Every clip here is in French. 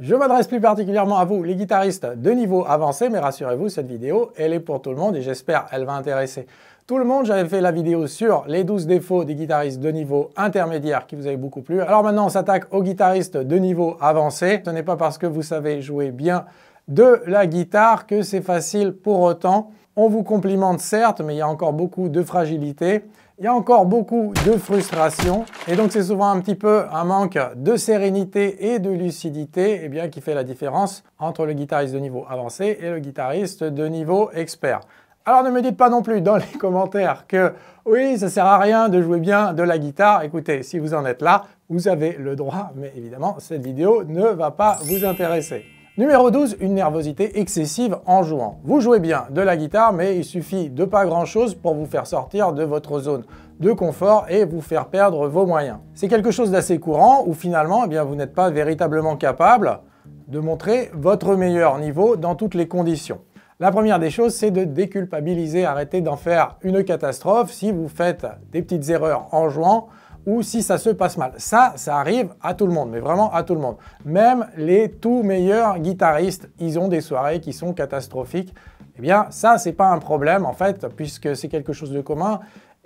Je m'adresse plus particulièrement à vous, les guitaristes de niveau avancé, mais rassurez-vous, cette vidéo, elle est pour tout le monde et j'espère elle va intéresser tout le monde. J'avais fait la vidéo sur les 12 défauts des guitaristes de niveau intermédiaire qui vous avait beaucoup plu. Alors maintenant, on s'attaque aux guitaristes de niveau avancé. Ce n'est pas parce que vous savez jouer bien de la guitare que c'est facile pour autant. On vous complimente certes, mais il y a encore beaucoup de fragilité il y a encore beaucoup de frustration et donc c'est souvent un petit peu un manque de sérénité et de lucidité eh qui fait la différence entre le guitariste de niveau avancé et le guitariste de niveau expert. Alors ne me dites pas non plus dans les commentaires que oui, ça sert à rien de jouer bien de la guitare. Écoutez, si vous en êtes là, vous avez le droit, mais évidemment, cette vidéo ne va pas vous intéresser. Numéro 12, une nervosité excessive en jouant. Vous jouez bien de la guitare, mais il suffit de pas grand-chose pour vous faire sortir de votre zone de confort et vous faire perdre vos moyens. C'est quelque chose d'assez courant où finalement eh bien, vous n'êtes pas véritablement capable de montrer votre meilleur niveau dans toutes les conditions. La première des choses, c'est de déculpabiliser, arrêter d'en faire une catastrophe. Si vous faites des petites erreurs en jouant, ou si ça se passe mal. Ça, ça arrive à tout le monde, mais vraiment à tout le monde. Même les tout meilleurs guitaristes, ils ont des soirées qui sont catastrophiques. Eh bien, ça, c'est pas un problème en fait, puisque c'est quelque chose de commun.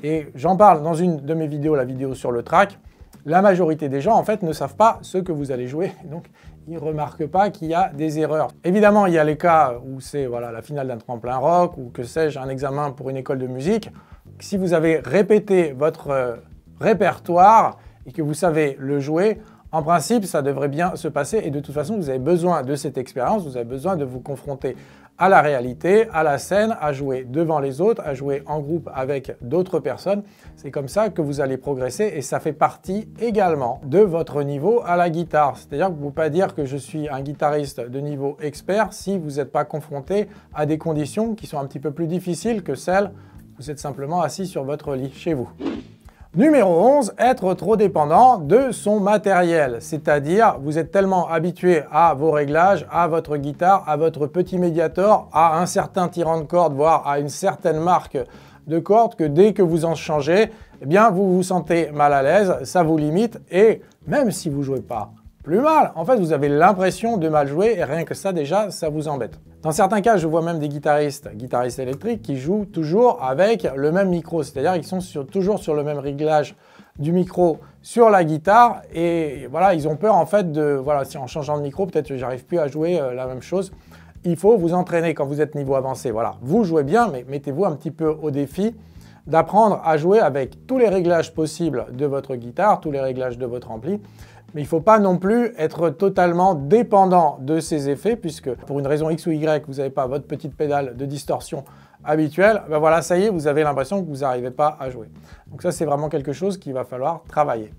Et j'en parle dans une de mes vidéos, la vidéo sur le track. La majorité des gens, en fait, ne savent pas ce que vous allez jouer. Donc, ils remarquent pas qu'il y a des erreurs. Évidemment, il y a les cas où c'est voilà, la finale d'un tremplin rock ou que sais-je, un examen pour une école de musique. Si vous avez répété votre euh, répertoire et que vous savez le jouer, en principe, ça devrait bien se passer et de toute façon, vous avez besoin de cette expérience, vous avez besoin de vous confronter à la réalité, à la scène, à jouer devant les autres, à jouer en groupe avec d'autres personnes. C'est comme ça que vous allez progresser et ça fait partie également de votre niveau à la guitare. C'est-à-dire que vous ne pouvez pas dire que je suis un guitariste de niveau expert si vous n'êtes pas confronté à des conditions qui sont un petit peu plus difficiles que celles où vous êtes simplement assis sur votre lit chez vous. Numéro 11, être trop dépendant de son matériel, c'est-à-dire vous êtes tellement habitué à vos réglages, à votre guitare, à votre petit médiator, à un certain tirant de corde, voire à une certaine marque de corde que dès que vous en changez, eh bien vous vous sentez mal à l'aise, ça vous limite et même si vous jouez pas plus mal, en fait vous avez l'impression de mal jouer et rien que ça déjà ça vous embête. Dans certains cas, je vois même des guitaristes, guitaristes électriques, qui jouent toujours avec le même micro, c'est-à-dire qu'ils sont toujours sur le même réglage du micro sur la guitare et voilà, ils ont peur en fait de voilà, si en changeant de micro, peut-être que n'arrive plus à jouer euh, la même chose. Il faut vous entraîner quand vous êtes niveau avancé. Voilà, vous jouez bien, mais mettez-vous un petit peu au défi d'apprendre à jouer avec tous les réglages possibles de votre guitare, tous les réglages de votre ampli mais il ne faut pas non plus être totalement dépendant de ces effets, puisque pour une raison X ou Y, vous n'avez pas votre petite pédale de distorsion habituelle, ben voilà, ça y est, vous avez l'impression que vous n'arrivez pas à jouer. Donc ça, c'est vraiment quelque chose qu'il va falloir travailler.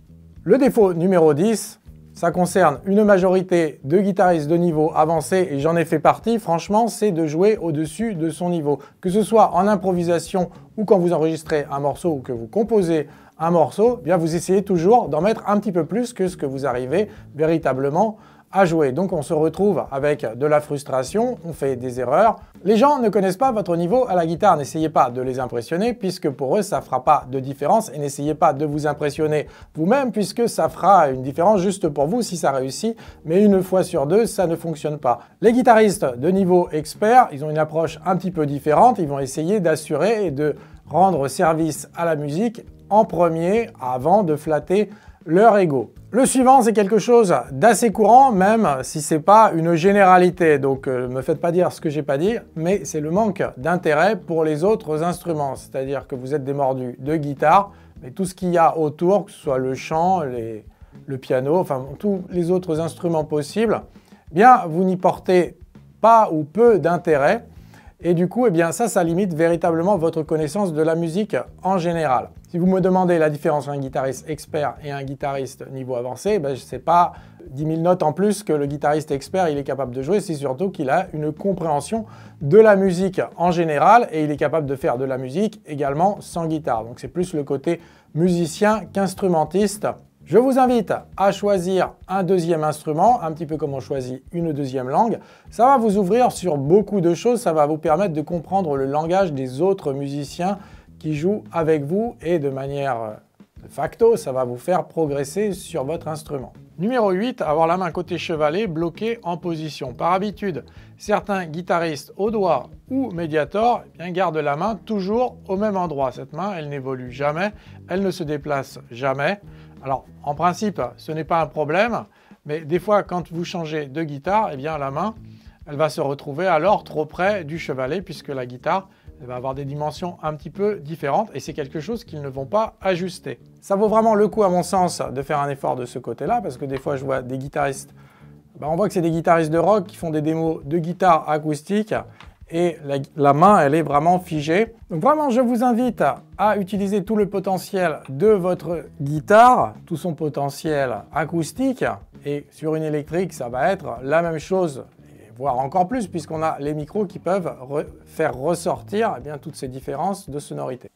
Le défaut numéro 10, ça concerne une majorité de guitaristes de niveau avancé, et j'en ai fait partie, franchement, c'est de jouer au-dessus de son niveau. Que ce soit en improvisation ou quand vous enregistrez un morceau ou que vous composez un morceau, eh bien vous essayez toujours d'en mettre un petit peu plus que ce que vous arrivez véritablement à jouer. Donc on se retrouve avec de la frustration, on fait des erreurs. Les gens ne connaissent pas votre niveau à la guitare, n'essayez pas de les impressionner puisque pour eux ça fera pas de différence et n'essayez pas de vous impressionner vous-même puisque ça fera une différence juste pour vous si ça réussit, mais une fois sur deux ça ne fonctionne pas. Les guitaristes de niveau expert, ils ont une approche un petit peu différente, ils vont essayer d'assurer et de rendre service à la musique en premier avant de flatter leur ego. Le suivant, c'est quelque chose d'assez courant, même si ce n'est pas une généralité. Donc, ne euh, me faites pas dire ce que j'ai pas dit, mais c'est le manque d'intérêt pour les autres instruments. C'est-à-dire que vous êtes des mordus de guitare, mais tout ce qu'il y a autour, que ce soit le chant, le piano, enfin tous les autres instruments possibles, eh bien, vous n'y portez pas ou peu d'intérêt. Et du coup, eh bien ça, ça limite véritablement votre connaissance de la musique en général. Si vous me demandez la différence entre un guitariste expert et un guitariste niveau avancé, eh ben, je ne pas 10 000 notes en plus que le guitariste expert il est capable de jouer, c'est surtout qu'il a une compréhension de la musique en général et il est capable de faire de la musique également sans guitare. Donc c'est plus le côté musicien qu'instrumentiste je vous invite à choisir un deuxième instrument, un petit peu comme on choisit une deuxième langue. Ça va vous ouvrir sur beaucoup de choses, ça va vous permettre de comprendre le langage des autres musiciens qui jouent avec vous et de manière euh, de facto, ça va vous faire progresser sur votre instrument. Numéro 8, avoir la main côté chevalet bloquée en position. Par habitude, certains guitaristes au doigt ou médiator eh bien, gardent la main toujours au même endroit. Cette main, elle n'évolue jamais, elle ne se déplace jamais. Alors, en principe, ce n'est pas un problème, mais des fois, quand vous changez de guitare, et eh bien, la main, elle va se retrouver alors trop près du chevalet, puisque la guitare elle va avoir des dimensions un petit peu différentes, et c'est quelque chose qu'ils ne vont pas ajuster. Ça vaut vraiment le coup, à mon sens, de faire un effort de ce côté-là, parce que des fois, je vois des guitaristes, bah, on voit que c'est des guitaristes de rock qui font des démos de guitare acoustique, et la, main, elle est vraiment figée. Donc vraiment, je vous invite à utiliser tout le potentiel de votre guitare, tout son potentiel acoustique. Et sur une électrique, ça va être la même chose voire encore plus, puisqu'on a les micros qui peuvent faire ressortir eh bien, toutes ces différences de sonorité.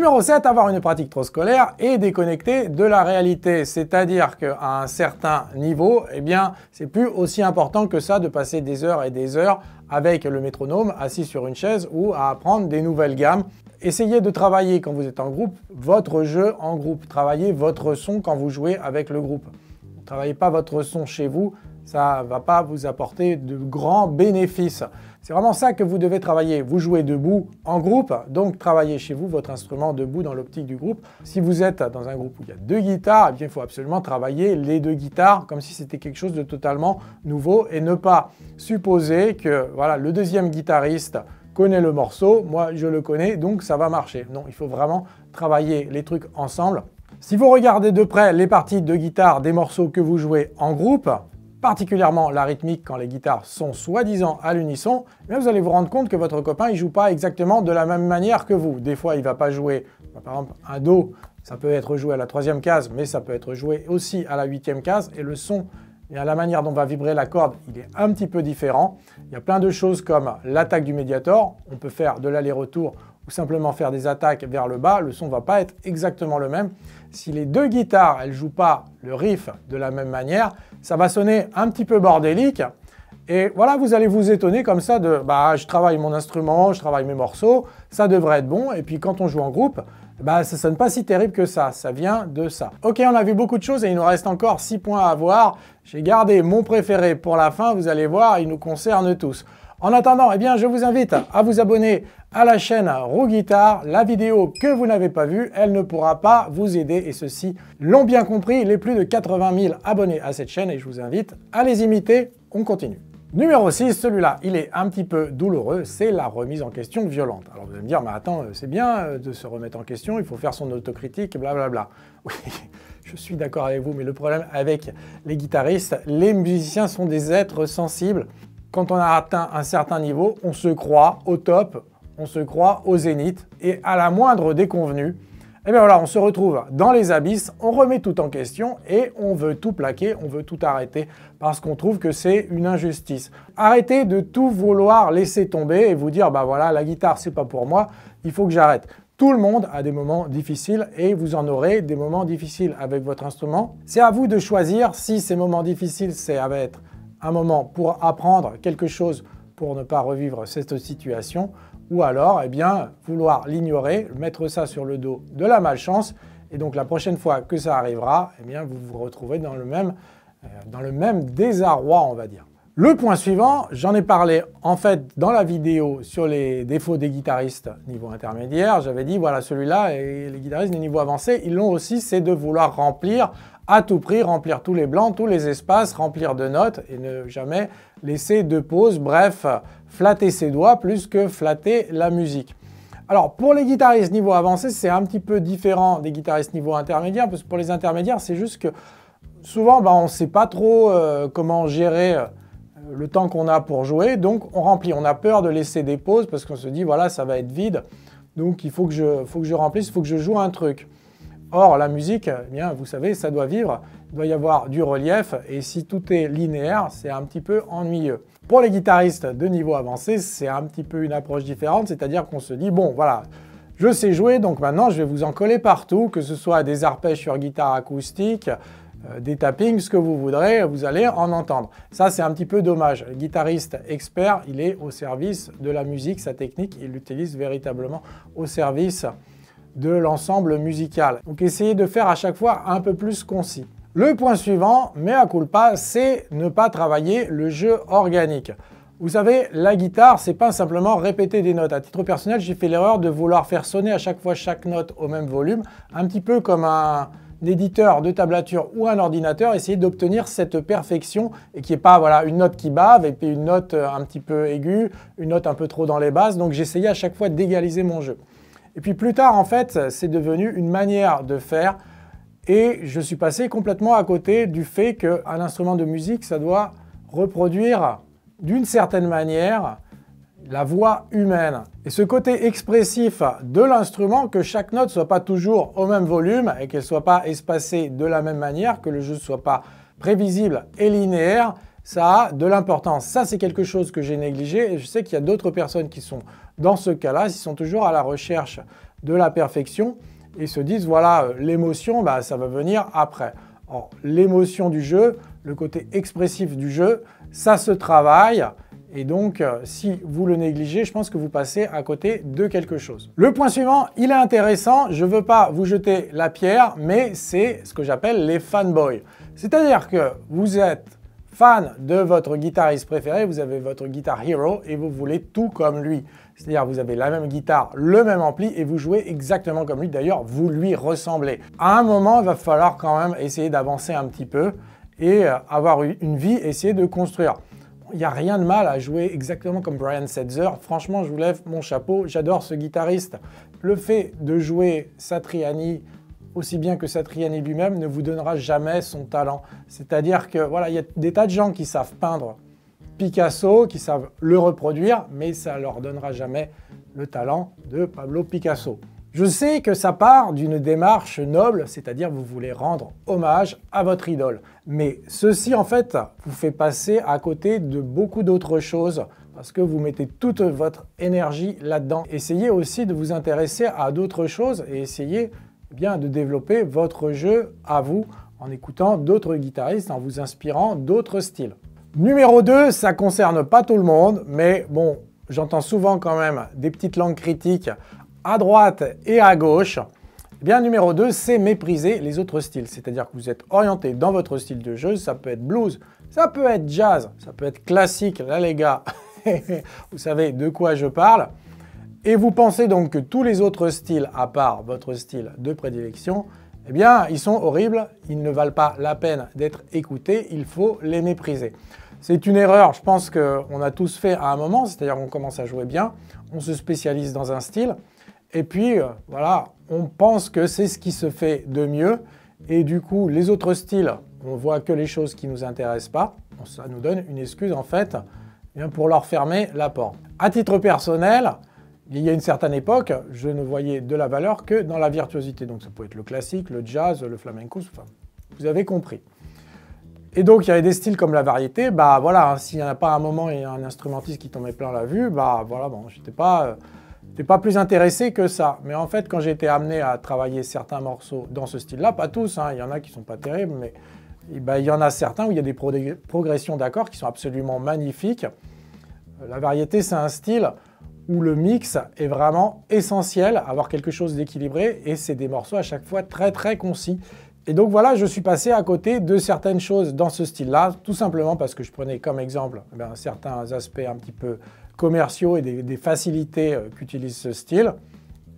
Numéro 7, avoir une pratique trop scolaire et déconnecter de la réalité. C'est-à-dire qu'à un certain niveau, eh bien, c'est plus aussi important que ça de passer des heures et des heures avec le métronome assis sur une chaise ou à apprendre des nouvelles gammes. Essayez de travailler quand vous êtes en groupe votre jeu en groupe. Travaillez votre son quand vous jouez avec le groupe. Ne Travaillez pas votre son chez vous, ça ne va pas vous apporter de grands bénéfices. C'est vraiment ça que vous devez travailler. Vous jouez debout en groupe, donc travaillez chez vous votre instrument debout dans l'optique du groupe. Si vous êtes dans un groupe où il y a deux guitares, eh il faut absolument travailler les deux guitares comme si c'était quelque chose de totalement nouveau et ne pas supposer que voilà, le deuxième guitariste connaît le morceau, moi je le connais, donc ça va marcher. Non, il faut vraiment travailler les trucs ensemble. Si vous regardez de près les parties de guitare des morceaux que vous jouez en groupe, particulièrement la rythmique quand les guitares sont soi-disant à l'unisson, vous allez vous rendre compte que votre copain ne joue pas exactement de la même manière que vous. Des fois, il ne va pas jouer, par exemple, un Do, ça peut être joué à la troisième case, mais ça peut être joué aussi à la huitième case, et le son et la manière dont va vibrer la corde, il est un petit peu différent. Il y a plein de choses comme l'attaque du médiator, on peut faire de l'aller-retour simplement faire des attaques vers le bas, le son ne va pas être exactement le même. Si les deux guitares, elles jouent pas le riff de la même manière, ça va sonner un petit peu bordélique. Et voilà, vous allez vous étonner comme ça de bah, je travaille mon instrument, je travaille mes morceaux, ça devrait être bon. Et puis quand on joue en groupe, bah, ça sonne pas si terrible que ça, ça vient de ça. Ok, on a vu beaucoup de choses et il nous reste encore 6 points à voir. J'ai gardé mon préféré pour la fin, vous allez voir, il nous concerne tous. En attendant, eh bien, je vous invite à vous abonner à la chaîne Roux Guitare. La vidéo que vous n'avez pas vue, elle ne pourra pas vous aider et ceci l'ont bien compris les plus de 80 000 abonnés à cette chaîne et je vous invite à les imiter. On continue. Numéro 6, celui-là, il est un petit peu douloureux, c'est la remise en question violente. Alors vous allez me dire, mais attends, euh, c'est bien euh, de se remettre en question, il faut faire son autocritique, blablabla. Oui, je suis d'accord avec vous, mais le problème avec les guitaristes, les musiciens sont des êtres sensibles. Quand on a atteint un certain niveau, on se croit au top, on se croit au zénith et à la moindre déconvenue, eh bien voilà, on se retrouve dans les abysses, on remet tout en question et on veut tout plaquer, on veut tout arrêter parce qu'on trouve que c'est une injustice. Arrêtez de tout vouloir laisser tomber et vous dire bah voilà, la guitare c'est pas pour moi, il faut que j'arrête. Tout le monde a des moments difficiles et vous en aurez des moments difficiles avec votre instrument. C'est à vous de choisir si ces moments difficiles c'est à être un moment pour apprendre quelque chose pour ne pas revivre cette situation ou alors eh bien, vouloir l'ignorer, mettre ça sur le dos de la malchance, et donc la prochaine fois que ça arrivera, eh bien, vous vous retrouvez dans le même, euh, dans le même désarroi, on va dire. Le point suivant, j'en ai parlé en fait dans la vidéo sur les défauts des guitaristes niveau intermédiaire. J'avais dit voilà celui-là et les guitaristes niveau avancé, ils l'ont aussi, c'est de vouloir remplir à tout prix, remplir tous les blancs, tous les espaces, remplir de notes et ne jamais laisser de pause. Bref, flatter ses doigts plus que flatter la musique. Alors pour les guitaristes niveau avancé, c'est un petit peu différent des guitaristes niveau intermédiaire parce que pour les intermédiaires, c'est juste que souvent ben, on ne sait pas trop euh, comment gérer. Euh, le temps qu'on a pour jouer, donc on remplit. On a peur de laisser des pauses parce qu'on se dit, voilà, ça va être vide, donc il faut que je, faut que je remplisse, il faut que je joue un truc. Or, la musique, eh bien, vous savez, ça doit vivre, il doit y avoir du relief, et si tout est linéaire, c'est un petit peu ennuyeux. Pour les guitaristes de niveau avancé, c'est un petit peu une approche différente, c'est-à-dire qu'on se dit, bon, voilà, je sais jouer, donc maintenant je vais vous en coller partout, que ce soit des arpèges sur guitare acoustique, euh, des tappings, ce que vous voudrez, vous allez en entendre. Ça, c'est un petit peu dommage. Le guitariste expert, il est au service de la musique, sa technique, il l'utilise véritablement au service de l'ensemble musical. Donc essayez de faire à chaque fois un peu plus concis. Le point suivant, mais mea culpa, c'est ne pas travailler le jeu organique. Vous savez, la guitare, c'est pas simplement répéter des notes. À titre personnel, j'ai fait l'erreur de vouloir faire sonner à chaque fois chaque note au même volume, un petit peu comme un, d'éditeur de tablature ou un ordinateur, essayer d'obtenir cette perfection et qui est pas voilà, une note qui bave et puis une note euh, un petit peu aiguë, une note un peu trop dans les bases, Donc j'essayais à chaque fois d'égaliser mon jeu. Et puis plus tard, en fait, c'est devenu une manière de faire et je suis passé complètement à côté du fait qu'un instrument de musique, ça doit reproduire d'une certaine manière la voix humaine. Et ce côté expressif de l'instrument, que chaque note soit pas toujours au même volume et qu'elle soit pas espacée de la même manière, que le jeu ne soit pas prévisible et linéaire, ça a de l'importance. Ça, c'est quelque chose que j'ai négligé et je sais qu'il y a d'autres personnes qui sont dans ce cas-là, qui sont toujours à la recherche de la perfection et se disent, voilà, euh, l'émotion, bah, ça va venir après. L'émotion du jeu, le côté expressif du jeu, ça se travaille et donc, euh, si vous le négligez, je pense que vous passez à côté de quelque chose. Le point suivant, il est intéressant. Je ne veux pas vous jeter la pierre, mais c'est ce que j'appelle les fanboys. C'est-à-dire que vous êtes fan de votre guitariste préféré, vous avez votre guitare hero et vous voulez tout comme lui. C'est-à-dire vous avez la même guitare, le même ampli et vous jouez exactement comme lui. D'ailleurs, vous lui ressemblez. À un moment, il va falloir quand même essayer d'avancer un petit peu et euh, avoir une vie, essayer de construire il n'y a rien de mal à jouer exactement comme Brian Setzer. Franchement, je vous lève mon chapeau, j'adore ce guitariste. Le fait de jouer Satriani aussi bien que Satriani lui-même ne vous donnera jamais son talent. C'est-à-dire que voilà, il y a des tas de gens qui savent peindre Picasso, qui savent le reproduire, mais ça leur donnera jamais le talent de Pablo Picasso. Je sais que ça part d'une démarche noble, c'est-à-dire vous voulez rendre hommage à votre idole. Mais ceci, en fait, vous fait passer à côté de beaucoup d'autres choses parce que vous mettez toute votre énergie là-dedans. Essayez aussi de vous intéresser à d'autres choses et essayez bien de développer votre jeu à vous en écoutant d'autres guitaristes, en vous inspirant d'autres styles. Numéro 2, ça concerne pas tout le monde, mais bon, j'entends souvent quand même des petites langues critiques à droite et à gauche, eh bien numéro 2, c'est mépriser les autres styles. C'est-à-dire que vous êtes orienté dans votre style de jeu, ça peut être blues, ça peut être jazz, ça peut être classique, là les gars, vous savez de quoi je parle. Et vous pensez donc que tous les autres styles, à part votre style de prédilection, eh bien, ils sont horribles, ils ne valent pas la peine d'être écoutés, il faut les mépriser. C'est une erreur, je pense qu'on a tous fait à un moment, c'est-à-dire qu'on commence à jouer bien, on se spécialise dans un style, et puis, euh, voilà, on pense que c'est ce qui se fait de mieux. Et du coup, les autres styles, on voit que les choses qui ne nous intéressent pas. Ça nous donne une excuse, en fait, eh pour leur fermer la porte. À titre personnel, il y a une certaine époque, je ne voyais de la valeur que dans la virtuosité. Donc, ça peut être le classique, le jazz, le flamenco, vous avez compris. Et donc, il y avait des styles comme la variété. Bah voilà, hein, s'il n'y en a pas un moment et un instrumentiste qui tombait plein la vue, bah voilà, bon, j'étais pas... Euh, n'es pas plus intéressé que ça. Mais en fait, quand j'ai été amené à travailler certains morceaux dans ce style-là, pas tous, hein, il y en a qui sont pas terribles, mais eh ben, il y en a certains où il y a des progressions d'accords qui sont absolument magnifiques. Euh, la variété, c'est un style où le mix est vraiment essentiel, avoir quelque chose d'équilibré, et c'est des morceaux à chaque fois très très concis. Et donc voilà, je suis passé à côté de certaines choses dans ce style-là, tout simplement parce que je prenais comme exemple eh ben, certains aspects un petit peu commerciaux et des, facilités euh, qu'utilise ce style,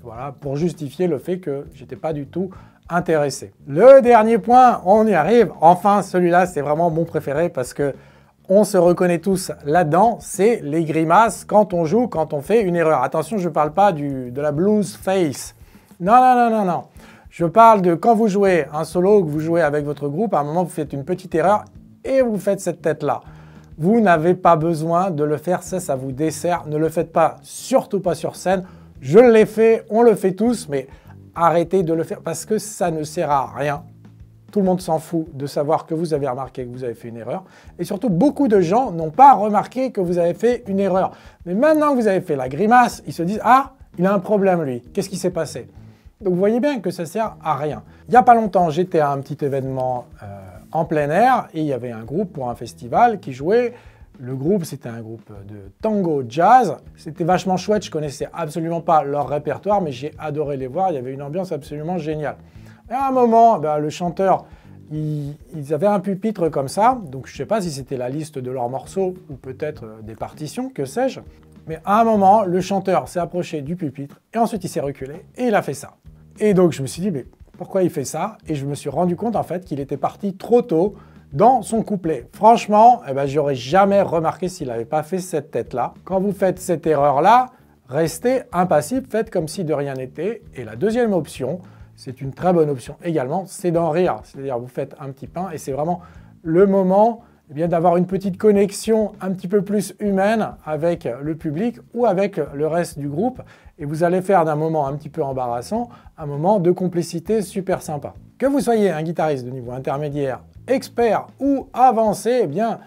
voilà, pour justifier le fait que j'étais pas du tout intéressé. Le dernier point, on y arrive. Enfin, celui-là, c'est vraiment mon préféré parce que on se reconnaît tous là-dedans, c'est les grimaces quand on joue, quand on fait une erreur. Attention, je ne parle pas de la blues face. Non, non, non, non, non. Je parle de quand vous jouez un solo que vous jouez avec votre groupe, à un moment, vous faites une petite erreur et vous faites cette tête-là. Vous n'avez pas besoin de le faire, ça, ça vous dessert. Ne le faites pas, surtout pas sur scène. Je l'ai fait, on le fait tous, mais arrêtez de le faire parce que ça ne sert à rien. Tout le monde s'en fout de savoir que vous avez remarqué que vous avez fait une erreur. Et surtout, beaucoup de gens n'ont pas remarqué que vous avez fait une erreur. Mais maintenant que vous avez fait la grimace, ils se disent Ah, il a un problème lui. Qu'est-ce qui s'est passé Donc vous voyez bien que ça sert à rien. Il n'y a pas longtemps, j'étais à un petit événement. Euh, en plein air et il y avait un groupe pour un festival qui jouait. Le groupe, c'était un groupe de tango jazz. C'était vachement chouette, je connaissais absolument pas leur répertoire, mais j'ai adoré les voir, il y avait une ambiance absolument géniale. Et à un moment, ben, le chanteur, il, ils avaient un pupitre comme ça, donc je sais pas si c'était la liste de leurs morceaux ou peut-être euh, des partitions, que sais-je. Mais à un moment, le chanteur s'est approché du pupitre et ensuite il s'est reculé et il a fait ça. Et donc je me suis dit, mais pourquoi il fait ça Et je me suis rendu compte en fait qu'il était parti trop tôt dans son couplet. Franchement, eh ben, j'aurais jamais remarqué s'il n'avait pas fait cette tête-là. Quand vous faites cette erreur-là, restez impassible, faites comme si de rien n'était. Et la deuxième option, c'est une très bonne option également, c'est d'en rire. C'est-à-dire vous faites un petit pain et c'est vraiment le moment eh bien d'avoir une petite connexion un petit peu plus humaine avec le public ou avec le reste du groupe. Et vous allez faire d'un moment un petit peu embarrassant un moment de complicité super sympa. Que vous soyez un guitariste de niveau intermédiaire, expert ou avancé, eh bien,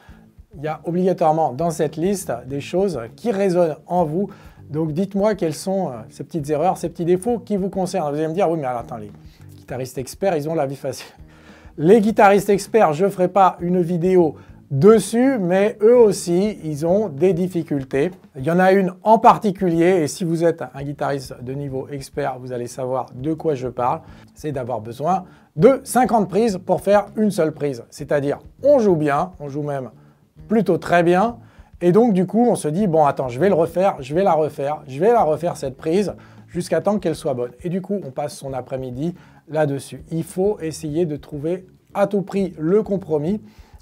il y a obligatoirement dans cette liste des choses qui résonnent en vous. Donc dites-moi quelles sont euh, ces petites erreurs, ces petits défauts qui vous concernent. Vous allez me dire, oui, mais attends, les guitaristes experts, ils ont la vie facile. Les guitaristes experts, je ne ferai pas une vidéo dessus, mais eux aussi, ils ont des difficultés. Il y en a une en particulier, et si vous êtes un guitariste de niveau expert, vous allez savoir de quoi je parle, c'est d'avoir besoin de 50 prises pour faire une seule prise. C'est-à-dire, on joue bien, on joue même plutôt très bien, et donc du coup, on se dit, bon, attends, je vais le refaire, je vais la refaire, je vais la refaire cette prise, jusqu'à temps qu'elle soit bonne. Et du coup, on passe son après-midi là-dessus. Il faut essayer de trouver à tout prix le compromis,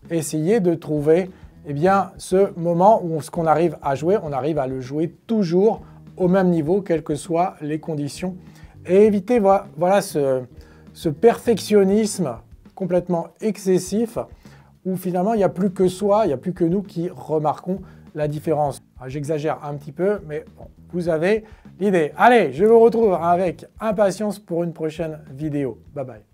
essayer de trouver eh bien, ce moment où ce qu'on arrive à jouer, on arrive à le jouer toujours au même niveau, quelles que soient les conditions. Et éviter voilà, ce, ce, perfectionnisme complètement excessif où finalement il n'y a plus que soi, il n'y a plus que nous qui remarquons la différence. Ah, j'exagère un petit peu, mais vous avez l'idée. Allez, je vous retrouve avec impatience pour une prochaine vidéo. Bye bye.